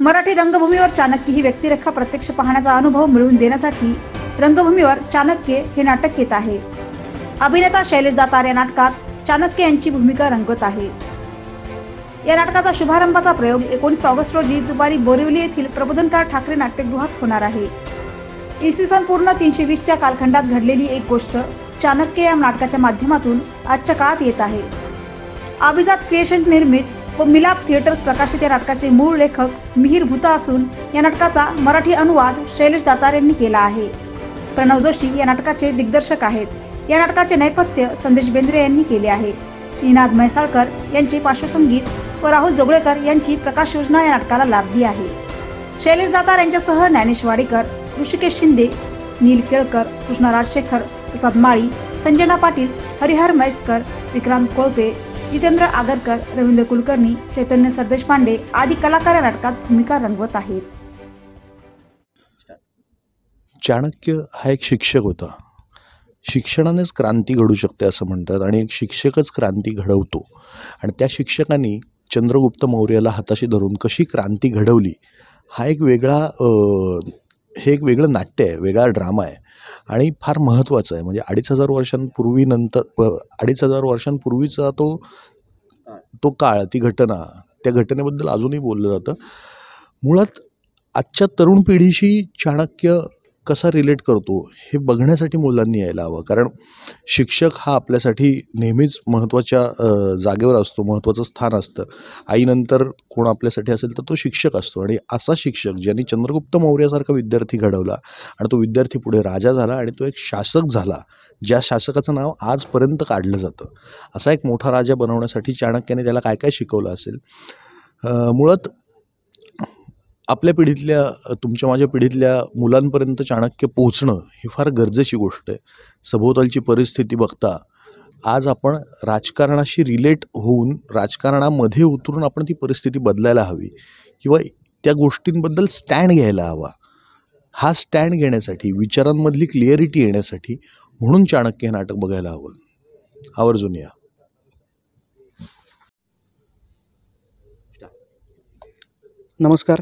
मराठी रंगभूमीवर चाणक्य ही व्यक्तिरेखा प्रत्यक्ष पाहण्याचा अनुभव मिळवून देण्यासाठी रंगभूमीवर चाणक्य हे नाटक येत आहे अभिनेता शैलेश दातार या नाटकात चाणक्य यांची भूमिका रंगत आहे या नाटकाचा शुभारंभाचा प्रयोग एकोणीस ऑगस्ट रोजी दुपारी बोरिवली येथील प्रबोधनकार ठाकरे नाट्यगृहात होणार आहे इसवी सन पूर्ण तीनशे वीसच्या कालखंडात घडलेली एक गोष्ट चाणक्य या नाटकाच्या माध्यमातून आजच्या काळात येत आहे अभिजात क्रिएशन निर्मित व मिलाप थिएटर प्रकाशित या नाटकाचे मूळ लेखक मिहीर भूता असून या नाटकाचा मराठी अनुवाद शैलेश दातार यांनी केला आहे प्रणव जोशी या नाटकाचे दिग्दर्शक आहेत या नाटकाचे नैपथ्य संदेश बेंद्रे यांनी केले आहे निनाद म्हैसाळकर यांचे पार्श्वसंगीत व राहुल जोगळेकर यांची प्रकाश योजना या नाटकाला लाभली आहे शैलेश दातार यांच्यासह ज्ञानेश वाडेकर ऋषिकेश शिंदे नील केळकर कृष्णा राजशेखर प्रसाद माळी संजना पाटील हरिहर मैसकर विक्रांत कोळपे जितेंद्र आगरकर रवींद्र कुलकर्णी चैतन्य सरदेश पांडे आदी कलाकार नाटकात भूमिका रंगवत आहेत चाणक्य हा एक शिक्षक होता शिक्षणानेच क्रांती घडू शकते असं म्हणतात आणि एक शिक्षकच क्रांती घडवतो आणि त्या शिक्षकांनी चंद्रगुप्त मौर्याला हाताशी धरून कशी क्रांती घडवली हा एक वेगळा हे एक वेगळं नाट्य आहे वेगळा ड्रामा आहे आणि फार महत्त्वाचं आहे म्हणजे अडीच हजार वर्षांपूर्वीनंतर अडीच हजार वर्षांपूर्वीचा तो तो काळ ती घटना त्या घटनेबद्दल अजूनही बोललं जातं मुळात आजच्या तरुण पिढीशी चाणक्य कसा रिलेट करतो हे बघण्यासाठी मुलांनी यायला हवं कारण शिक्षक हा आपल्यासाठी नेहमीच महत्त्वाच्या जागेवर असतो महत्त्वाचं स्थान असतं आईनंतर कोण आपल्यासाठी असेल तर तो शिक्षक असतो आणि असा शिक्षक ज्यांनी चंद्रगुप्त मौर्यासारखा विद्यार्थी घडवला आणि तो विद्यार्थी पुढे राजा झाला आणि तो एक शासक झाला ज्या शासकाचं नाव आजपर्यंत काढलं जातं असा एक मोठा राजा बनवण्यासाठी चाणक्याने त्याला काय काय शिकवलं असेल मुळात आपल्या पिढीतल्या तुमच्या माझ्या पिढीतल्या मुलांपर्यंत चाणक्य पोहोचणं ही फार गरजेची गोष्ट आहे सभोवतालची परिस्थिती बघता आज आपण राजकारणाशी रिलेट होऊन राजकारणामध्ये उतरून आपण ती परिस्थिती बदलायला हवी किंवा त्या गोष्टींबद्दल स्टँड घ्यायला हवा हा स्टँड घेण्यासाठी विचारांमधली क्लिअरिटी येण्यासाठी म्हणून चाणक्य हे नाटक बघायला हवं आवर्जून या नमस्कार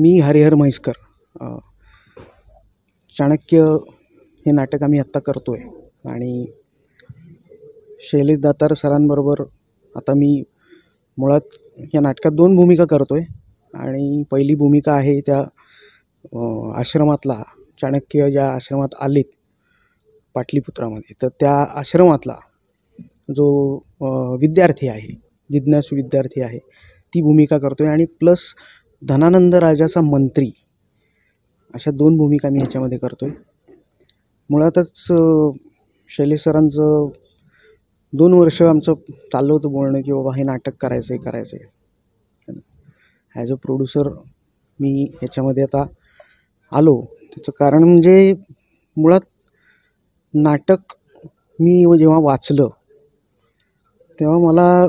मी हरिहर म्हैसकर चाणक्य हे नाटक आम्ही आत्ता करतो आहे आणि शैलेश दातार सरांबरोबर आता मी मुळात या नाटकात दोन भूमिका करतो आहे आणि पहिली भूमिका आहे त्या आश्रमातला चाणक्य ज्या आश्रमात आलेत पाटलीपुत्रामध्ये तर त्या आश्रमातला जो विद्यार्थी आहे जिज्ञासू विद्यार्थी आहे ती भूमिका करतो आहे आणि प्लस धनानंद राजाचा मंत्री अशा दोन भूमिका मी ह्याच्यामध्ये करतो आहे मुळातच शैलेश सरांचं दोन वर्ष आमचं चाललं होतं बोलणं की बाबा हे नाटक करायचं आहे करायचं आहे ॲज अ प्रोड्युसर मी ह्याच्यामध्ये आता आलो त्याचं कारण म्हणजे मुळात नाटक मी जेव्हा वाचलं तेव्हा मला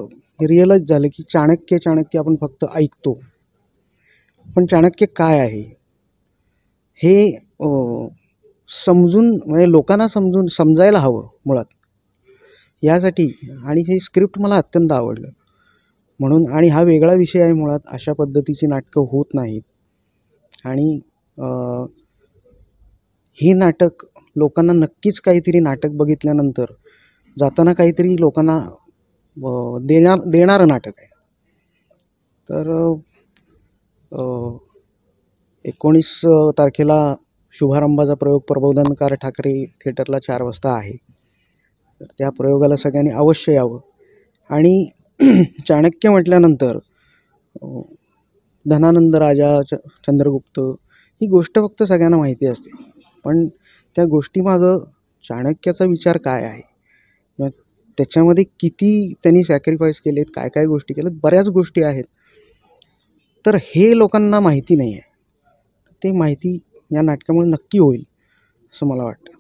रिअलाईज झालं की चाणक्य चाणक्य आपण फक्त ऐकतो पण चाणक्य काय आहे हे समजून म्हणजे लोकांना समजून समजायला हवं मुळात यासाठी आणि हे स्क्रिप्ट मला अत्यंत आवडलं म्हणून आणि हा वेगळा विषय आहे मुळात अशा पद्धतीची नाटकं होत नाहीत आणि हे नाटक लोकांना नक्कीच काहीतरी नाटक बघितल्यानंतर जाताना काहीतरी लोकांना देणार देणारं नाटक आहे तर एकोणीस तारखेला शुभारंभाचा प्रयोग प्रबोधनकार ठाकरे थिएटरला चार वाजता आहे तर त्या प्रयोगाला सगळ्यांनी अवश्य यावं आणि चाणक्य म्हटल्यानंतर धनानंद राजा च चंद्रगुप्त ही गोष्ट फक्त सगळ्यांना माहिती असते पण त्या गोष्टीमागं चाणक्याचा विचार काय आहे त्याच्यामध्ये किती त्यांनी सॅक्रिफाईस केलेत काय काय गोष्टी केल्यात बऱ्याच गोष्टी आहेत तर हे लोकांना माहिती नाही आहे ते माहिती या नाटकामुळे नक्की होईल असं मला वाटतं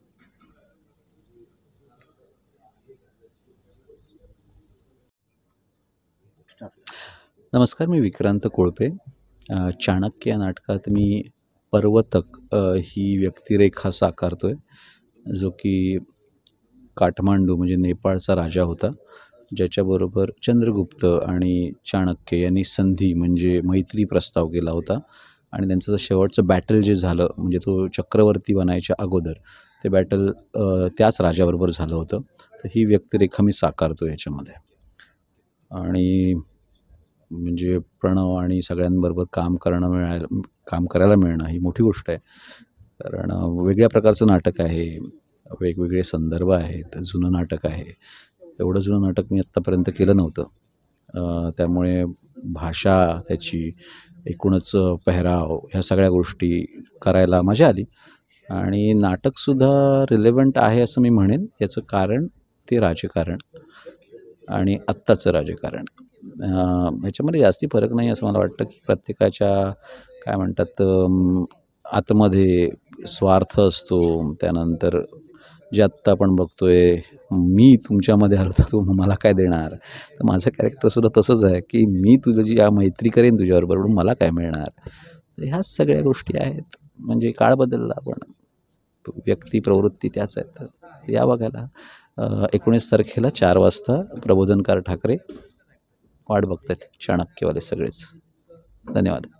नमस्कार मी विक्रांत कोळपे चाणक्य या नाटकात मी पर्वतक ही व्यक्तिरेखा साकारतो आहे जो की काठमांडू म्हणजे नेपाळचा राजा होता ज्याच्याबरोबर चंद्रगुप्त आणि चाणक्य यांनी संधी म्हणजे मैत्री प्रस्ताव केला होता आणि त्यांचं जर शेवटचं बॅटल जे झालं म्हणजे तो चक्रवर्ती बनायच्या अगोदर ते बॅटल त्याच राजाबरोबर झालं होतं तर ही व्यक्तिरेखा मी साकारतो याच्यामध्ये आणि म्हणजे प्रणव आणि सगळ्यांबरोबर काम करणं मिळाय काम करायला मिळणं ही मोठी गोष्ट आहे कारण वेगळ्या प्रकारचं नाटक आहे वेगवेगळे संदर्भ आहेत जुनं नाटक आहे एवढं जुनं नाटक मी आत्तापर्यंत केलं नव्हतं त्यामुळे भाषा त्याची एकूणच पेहराव ह्या सगळ्या गोष्टी करायला मजा आली आणि नाटकसुद्धा रिलेवंट आहे असं मी म्हणेन याचं कारण ते राजकारण आणि आत्ताचं राजकारण ह्याच्यामध्ये जास्ती फरक नाही असं मला वाटतं की प्रत्येकाच्या काय म्हणतात आतमध्ये स्वार्थ असतो त्यानंतर जे आत्ता आपण बघतोय मी तुमच्यामध्ये अर्थ तू मला काय देणार तर माझं कॅरेक्टरसुद्धा तसंच आहे की मी तुझं जी या मैत्री करेन तुझ्याबरोबर म्हणून मला काय मिळणार तर ह्या सगळ्या गोष्टी आहेत म्हणजे काळ बदलला पण व्यक्ती प्रवृत्ती त्याच आहेत या बघायला एकोणीस तारखेला चार वाजता प्रबोधनकार ठाकरे वाट बघत आहेत चाणक्यवाले सगळेच धन्यवाद